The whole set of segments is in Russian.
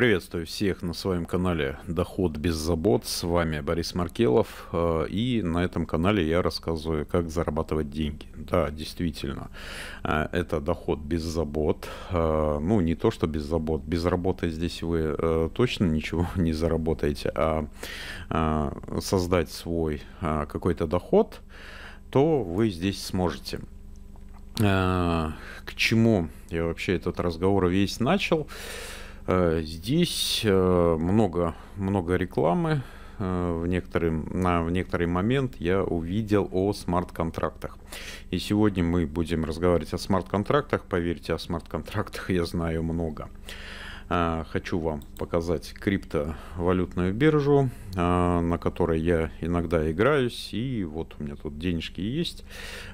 Приветствую всех на своем канале «Доход без забот». С вами Борис Маркелов. Э, и на этом канале я рассказываю, как зарабатывать деньги. Да, действительно, э, это доход без забот. Э, ну, не то, что без забот. Без работы здесь вы точно ничего не заработаете. А создать свой какой-то доход, то вы здесь сможете к чему я вообще этот разговор весь начал. Э, здесь э, много, много рекламы. Э, в некоторый, на, в некоторый момент я увидел о смарт-контрактах. И сегодня мы будем разговаривать о смарт-контрактах. Поверьте, о смарт-контрактах я знаю много. А, хочу вам показать криптовалютную биржу, а, на которой я иногда играюсь. И вот у меня тут денежки есть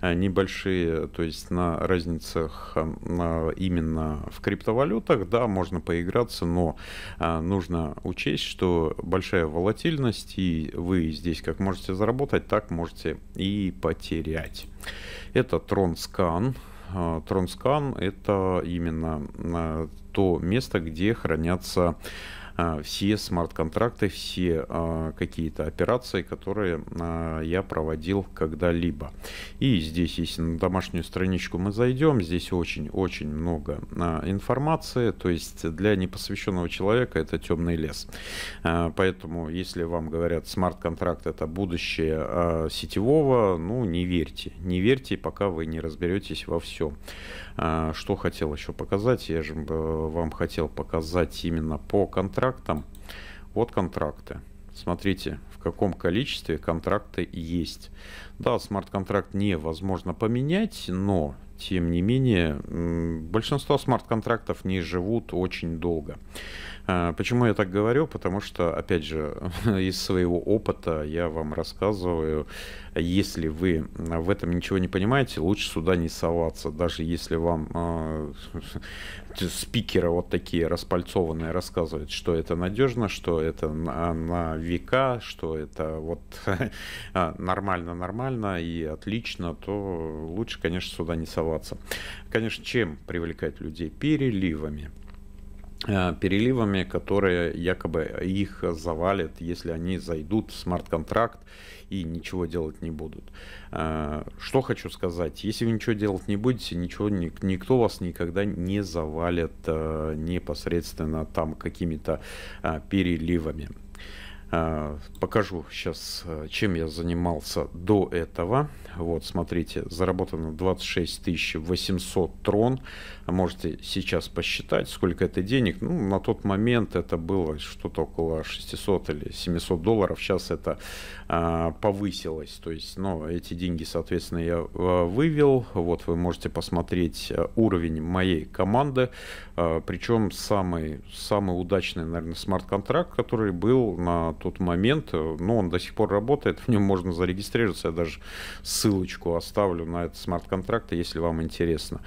а, небольшие, то есть на разницах именно в криптовалютах, да, можно поиграться, но нужно учесть, что большая волатильность, и вы здесь как можете заработать, так можете и потерять. Это TronScan а, Тронскан — это именно а, то место, где хранятся а, все смарт-контракты, все а, какие-то операции, которые а, я проводил когда-либо. И здесь, если на домашнюю страничку мы зайдем, здесь очень-очень много информации, то есть для непосвященного человека это темный лес. Поэтому, если вам говорят, смарт-контракт это будущее сетевого, ну, не верьте. Не верьте, пока вы не разберетесь во всем. Что хотел еще показать? Я же э, вам хотел показать именно по контракту контрактам вот контракты. Смотрите, в каком количестве контракты есть. Да, смарт-контракт невозможно поменять, но тем не менее, большинство смарт-контрактов не живут очень долго. А, почему я так говорю? Потому что, опять же, из своего опыта я вам рассказываю, если вы а, в этом ничего не понимаете, лучше сюда не соваться. Даже если вам э, спикеры вот такие распальцованные рассказывают, что это надежно, что это на, на века, что это вот нормально-нормально и отлично, то лучше, конечно, сюда не соваться оставаться. Конечно, чем привлекать людей? Переливами э, переливами, которые якобы их завалят, если они зайдут в смарт-контракт и ничего делать не будут. Э, что хочу сказать, если вы ничего делать не будете, ничего, никто вас никогда не завалит э, непосредственно там какими-то переливами. А, покажу сейчас, э, чем я занимался до этого. Вот, смотрите, заработано 26 800 трон. Можете сейчас посчитать, сколько это денег. Ну, на тот момент это было что-то около 600 или 700 долларов. Сейчас это а, повысилась, То есть, ну, эти деньги, соответственно, я а, вывел. Вот вы можете посмотреть э, уровень моей команды. А, причем самый, самый удачный, наверное, смарт-контракт, который был на тот момент. Ну, он до сих пор работает, в нем можно зарегистрироваться. Я даже ссылочку оставлю на этот смарт-контракт, если вам интересно.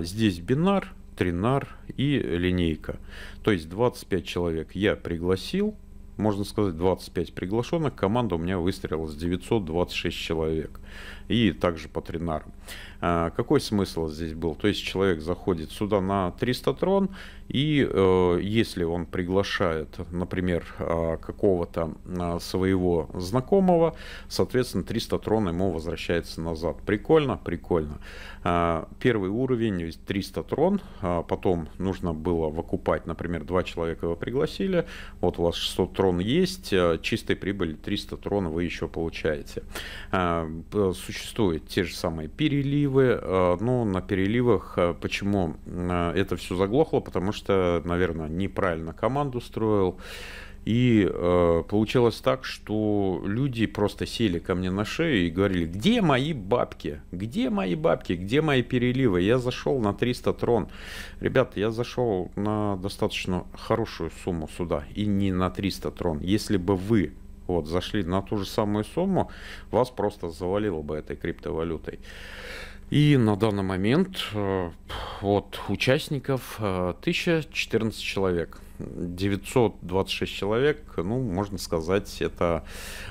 Здесь бинар, тринар и линейка. То есть 25 человек я пригласил, можно сказать, 25 приглашенных, команда у меня выстрелила с 926 человек. И также по тренарам. А, какой смысл здесь был? То есть человек заходит сюда на 300 трон, и э, если он приглашает, например, а, какого-то а, своего знакомого, соответственно, 300 трон ему возвращается назад. Прикольно? Прикольно. первый уровень 300 трон, потом нужно было выкупать, например, два человека вы пригласили, вот у вас 600 трон есть, чистой прибыли 300 трон вы еще получаете. существуют те же самые переливы, переливы, э, ну, на переливах э, почему э, это все заглохло, потому что, наверное, неправильно команду строил. И э, получилось так, что люди просто сели ко мне на шею и говорили, где мои бабки, где мои бабки, где мои переливы. Я зашел на 300 трон. Ребята, я зашел на достаточно хорошую сумму сюда и не на 300 трон. Если бы вы вот, зашли на ту же самую сумму, вас просто завалило бы этой криптовалютой. И на данный момент э, от участников 1014 э, человек. 926 человек, ну, можно сказать, это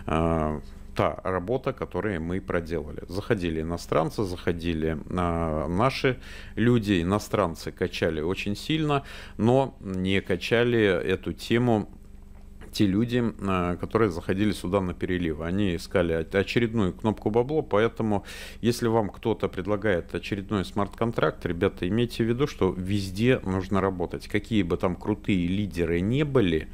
э, та работа, которую мы проделали. Заходили иностранцы, заходили э, наши люди, иностранцы качали очень сильно, но не качали эту тему те люди, а, которые заходили сюда на переливы. Они искали очередную кнопку бабло, поэтому если вам кто-то предлагает очередной смарт-контракт, ребята, имейте в виду, что везде нужно работать. Какие бы там крутые лидеры не были,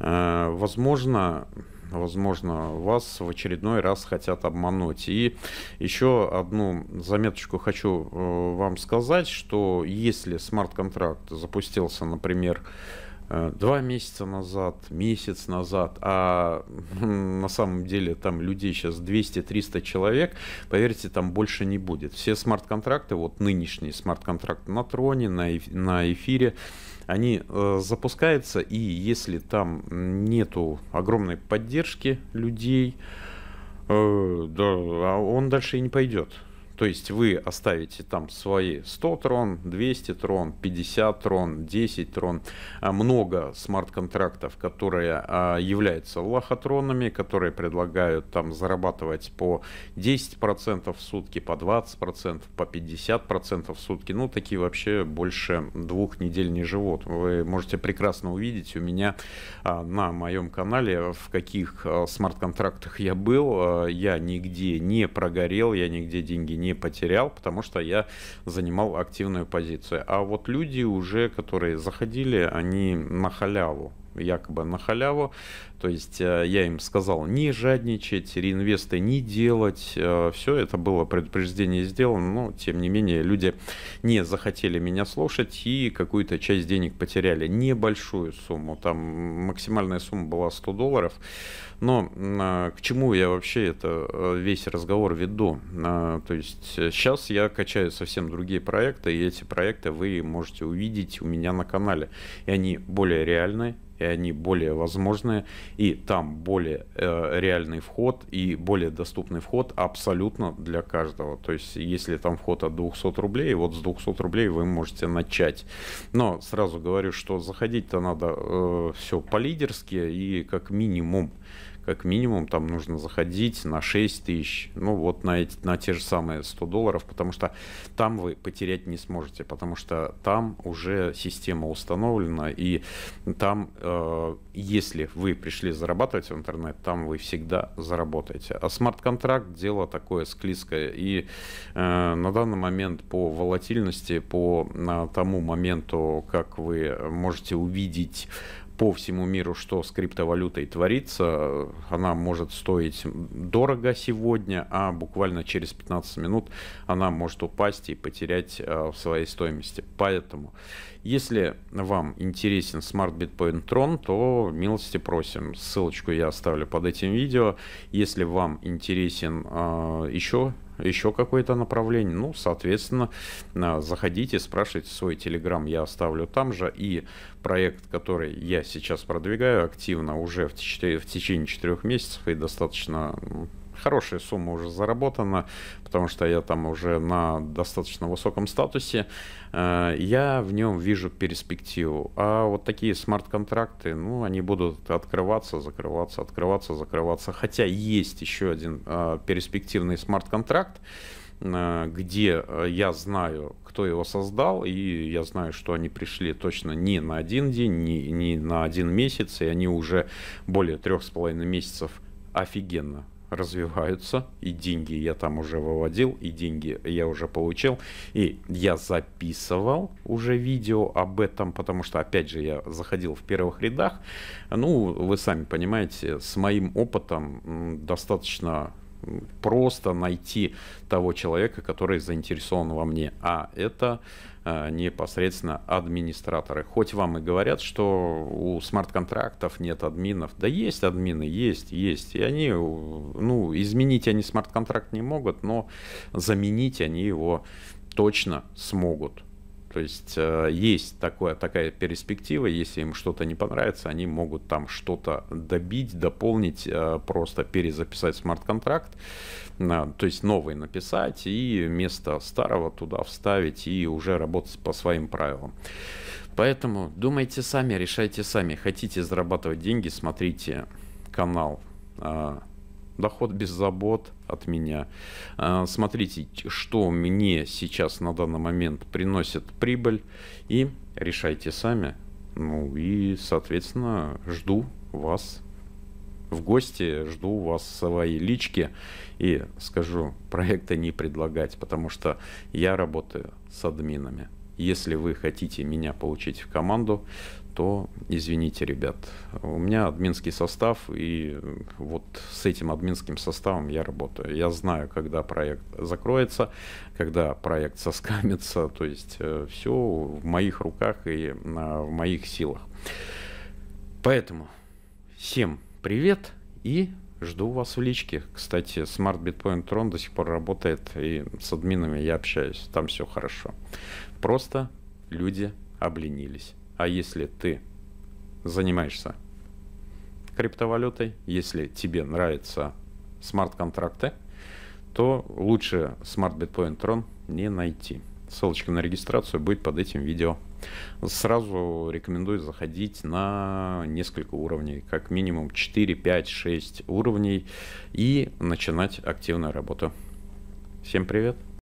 а, возможно, возможно, вас в очередной раз хотят обмануть. И еще одну заметочку хочу э, вам сказать, что если смарт-контракт запустился, например, Э, два месяца назад, месяц назад, а на самом деле там людей сейчас 200-300 человек, поверьте, там больше не будет. Все смарт-контракты, вот нынешние смарт-контракты на троне, на, на эфире, они э, запускаются, и если там нету огромной поддержки людей, э, да, а он дальше и не пойдет. То есть вы оставите там свои 100 трон, 200 трон, 50 трон, 10 трон. А, много смарт-контрактов, которые а, являются лохотронами, которые предлагают там зарабатывать по 10% в сутки, по 20%, по 50% в сутки. Ну, такие вообще больше двух недель не живут. Вы можете прекрасно увидеть у меня а, на моем канале, в каких смарт-контрактах я был. Я нигде не прогорел, я нигде деньги не не потерял, потому что я занимал активную позицию. А вот люди уже, которые заходили, они на халяву якобы на халяву. То есть э, я им сказал не жадничать, реинвесты не делать. Э, Все это было предупреждение сделано, но тем не менее люди не захотели меня слушать и какую-то часть денег потеряли. Небольшую сумму, там максимальная сумма была 100 долларов. Но э, к чему я вообще это весь разговор веду? То есть сейчас я качаю совсем другие проекты, и эти проекты вы можете увидеть у меня на канале. И они более реальные, и они более возможные, и там более э, реальный вход и более доступный вход абсолютно для каждого. То есть, если там вход от 200 рублей, вот с 200 рублей вы можете начать. Но сразу говорю, что заходить-то надо э, все по-лидерски и как минимум как минимум там нужно заходить на 6 тысяч, ну вот на, эти, на те же самые 100 долларов, потому что там вы потерять не сможете, потому что там уже система установлена, и там, э, если вы пришли зарабатывать в интернет, там вы всегда заработаете. А смарт-контракт дело такое склизкое, и э, на данный момент по волатильности, по э, тому моменту, как вы можете увидеть по всему миру, что с криптовалютой творится. Она может стоить дорого сегодня, а буквально через 15 минут она может упасть и потерять в э, своей стоимости. Поэтому, если вам интересен Smart Bitcoin Tron, то милости просим. Ссылочку я оставлю под этим видео. Если вам интересен э, еще еще какое-то направление, ну, соответственно, э, заходите, спрашивайте свой телеграм, я оставлю там же. И проект, который я сейчас продвигаю активно уже в, теч- в течение четырех месяцев и достаточно хорошая сумма уже заработана, потому что я там уже на достаточно высоком статусе. Э, я в нем вижу перспективу. А вот такие смарт-контракты, ну, они будут открываться, закрываться, открываться, закрываться. Хотя есть еще один э, перспективный смарт-контракт, э, где я знаю, кто его создал, и я знаю, что они пришли точно не на один день, не, не на один месяц, и они уже более трех с половиной месяцев офигенно развиваются, и деньги я там уже выводил, и деньги я уже получил, и я записывал уже видео об этом, потому что, опять же, я заходил в первых рядах, ну, вы сами понимаете, с моим опытом достаточно просто найти того человека, который заинтересован во мне, а это э, непосредственно администраторы. Хоть вам и говорят, что у смарт-контрактов нет админов, да есть админы, есть, есть, и они, э, ну, изменить они смарт-контракт не могут, но заменить они его точно смогут. То есть э, есть такое, такая перспектива, если им что-то не понравится, они могут там что-то добить, дополнить, э, просто перезаписать смарт-контракт, э, то есть новый написать и вместо старого туда вставить и уже работать по своим правилам. Поэтому думайте сами, решайте сами. Хотите зарабатывать деньги, смотрите канал доход без забот от меня. А, смотрите, что мне сейчас на данный момент приносит прибыль и решайте сами. Ну и, соответственно, жду вас в гости, жду у вас свои лички и скажу, проекты не предлагать, потому что я работаю с админами. Если вы хотите меня получить в команду, то извините, ребят, у меня админский состав, и вот с этим админским составом я работаю. Я знаю, когда проект закроется, когда проект соскамится, то есть э, все в моих руках и а, в моих силах. Поэтому всем привет и жду вас в личке. Кстати, Smart Bitcoin Tron до сих пор работает, и с админами я общаюсь, там все хорошо. Просто люди обленились. А если ты занимаешься криптовалютой, если тебе нравятся смарт-контракты, то лучше Smart Bitcoin Tron не найти. Ссылочка на регистрацию будет под этим видео. Сразу рекомендую заходить на несколько уровней, как минимум 4, 5, 6 уровней и начинать активную работу. Всем привет!